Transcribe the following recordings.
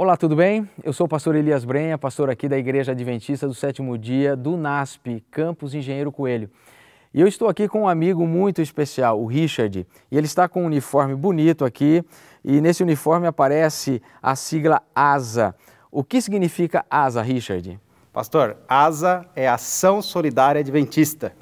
Olá, tudo bem? Eu sou o pastor Elias Brenha, pastor aqui da Igreja Adventista do Sétimo Dia do NASP, Campus Engenheiro Coelho. E eu estou aqui com um amigo muito especial, o Richard, e ele está com um uniforme bonito aqui, e nesse uniforme aparece a sigla ASA. O que significa ASA, Richard? Pastor, ASA é Ação Solidária Adventista.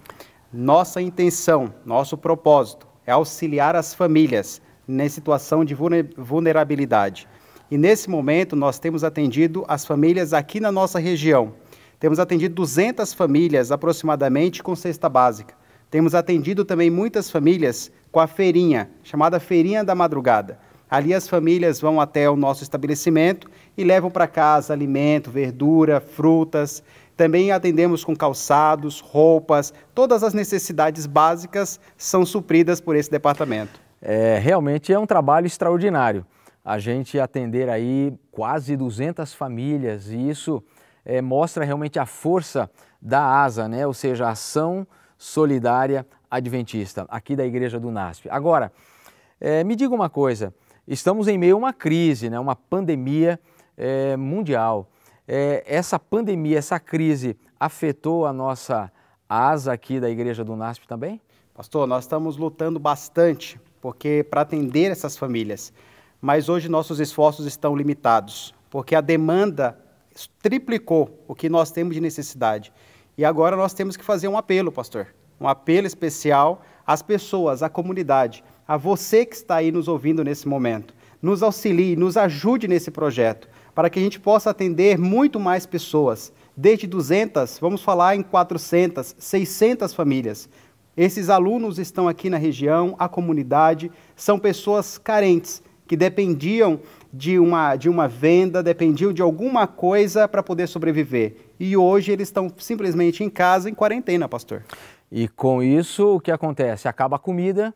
Nossa intenção, nosso propósito é auxiliar as famílias em situação de vulnerabilidade e nesse momento nós temos atendido as famílias aqui na nossa região. Temos atendido 200 famílias aproximadamente com cesta básica. Temos atendido também muitas famílias com a feirinha, chamada Feirinha da Madrugada. Ali as famílias vão até o nosso estabelecimento e levam para casa alimento, verdura, frutas. Também atendemos com calçados, roupas, todas as necessidades básicas são supridas por esse departamento. É, realmente é um trabalho extraordinário a gente atender aí quase 200 famílias e isso é, mostra realmente a força da ASA, né? ou seja, a Ação Solidária Adventista, aqui da Igreja do NASP. Agora, é, me diga uma coisa, estamos em meio a uma crise, né? uma pandemia é, mundial. essa pandemia, essa crise afetou a nossa asa aqui da Igreja do NASP também? Pastor, nós estamos lutando bastante porque para atender essas famílias mas hoje nossos esforços estão limitados, porque a demanda triplicou o que nós temos de necessidade. E agora nós temos que fazer um apelo, pastor. Um apelo especial às pessoas, à comunidade, a você que está aí nos ouvindo nesse momento. Nos auxilie, nos ajude nesse projeto, para que a gente possa atender muito mais pessoas. Desde 200, vamos falar em 400, 600 famílias. Esses alunos estão aqui na região, a comunidade, são pessoas carentes que dependiam de uma, de uma venda, dependiam de alguma coisa para poder sobreviver. E hoje eles estão simplesmente em casa, em quarentena, pastor. E com isso, o que acontece? Acaba a comida,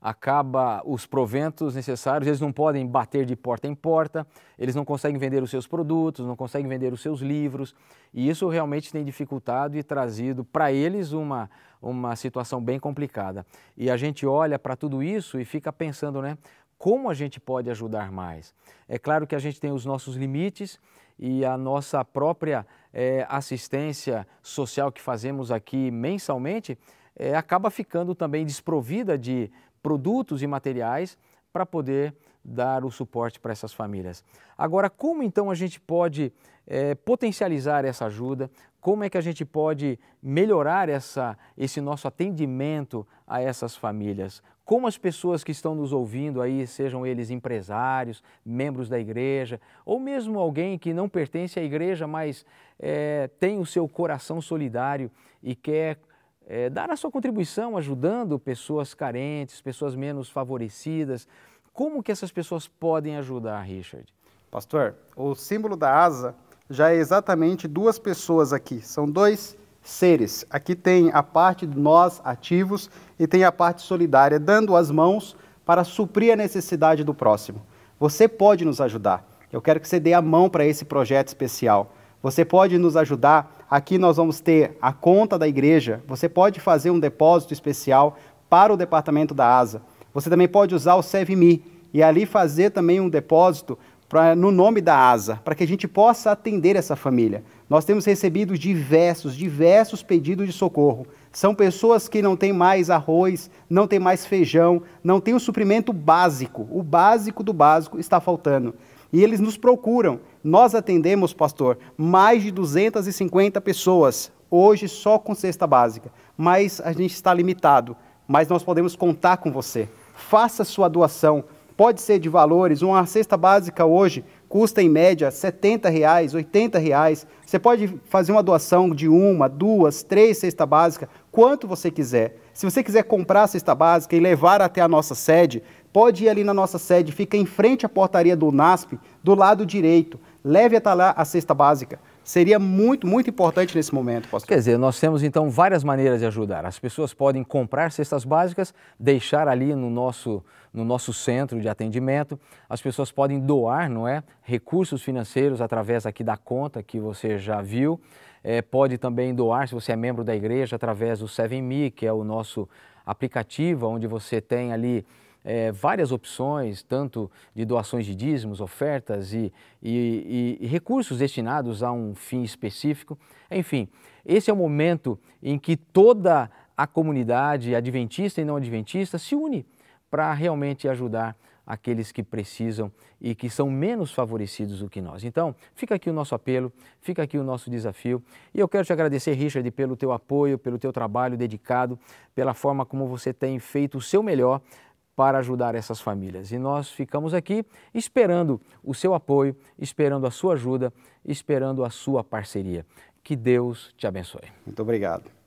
acaba os proventos necessários, eles não podem bater de porta em porta, eles não conseguem vender os seus produtos, não conseguem vender os seus livros, e isso realmente tem dificultado e trazido para eles uma, uma situação bem complicada. E a gente olha para tudo isso e fica pensando, né? como a gente pode ajudar mais. É claro que a gente tem os nossos limites e a nossa própria é, assistência social que fazemos aqui mensalmente é, acaba ficando também desprovida de produtos e materiais para poder dar o suporte para essas famílias. Agora, como então a gente pode é, potencializar essa ajuda? Como é que a gente pode melhorar essa, esse nosso atendimento a essas famílias? como as pessoas que estão nos ouvindo aí, sejam eles empresários, membros da igreja, ou mesmo alguém que não pertence à igreja, mas é, tem o seu coração solidário e quer é, dar a sua contribuição ajudando pessoas carentes, pessoas menos favorecidas. Como que essas pessoas podem ajudar, Richard? Pastor, o símbolo da asa já é exatamente duas pessoas aqui, são dois seres. Aqui tem a parte de nós ativos e tem a parte solidária, dando as mãos para suprir a necessidade do próximo. Você pode nos ajudar. Eu quero que você dê a mão para esse projeto especial. Você pode nos ajudar. Aqui nós vamos ter a conta da igreja. Você pode fazer um depósito especial para o departamento da ASA. Você também pode usar o SEVME e ali fazer também um depósito pra, no nome da ASA, para que a gente possa atender essa família. Nós temos recebido diversos, diversos pedidos de socorro. São pessoas que não têm mais arroz, não têm mais feijão, não têm o suprimento básico. O básico do básico está faltando. E eles nos procuram. Nós atendemos, pastor, mais de 250 pessoas, hoje só com cesta básica. Mas a gente está limitado. Mas nós podemos contar com você. Faça sua doação. Pode ser de valores. Uma cesta básica hoje custa em média 70 reais, 80 reais. Você pode fazer uma doação de uma, duas, três cesta básica, quanto você quiser. Se você quiser comprar a cesta básica e levar até a nossa sede, pode ir ali na nossa sede, fica em frente à portaria do NASP, do lado direito. Leve até lá a cesta básica seria muito, muito importante nesse momento, pastor. Quer dizer, nós temos então várias maneiras de ajudar. As pessoas podem comprar cestas básicas, deixar ali no nosso, no nosso centro de atendimento. As pessoas podem doar, não é? Recursos financeiros através aqui da conta que você já viu. É, pode também doar, se você é membro da igreja, através do 7Me, que é o nosso aplicativo, onde você tem ali é, várias opções, tanto de doações de dízimos, ofertas e, e, e, recursos destinados a um fim específico. Enfim, esse é o momento em que toda a comunidade adventista e não adventista se une para realmente ajudar aqueles que precisam e que são menos favorecidos do que nós. Então, fica aqui o nosso apelo, fica aqui o nosso desafio. E eu quero te agradecer, Richard, pelo teu apoio, pelo teu trabalho dedicado, pela forma como você tem feito o seu melhor para ajudar essas famílias. E nós ficamos aqui esperando o seu apoio, esperando a sua ajuda, esperando a sua parceria. Que Deus te abençoe. Muito obrigado.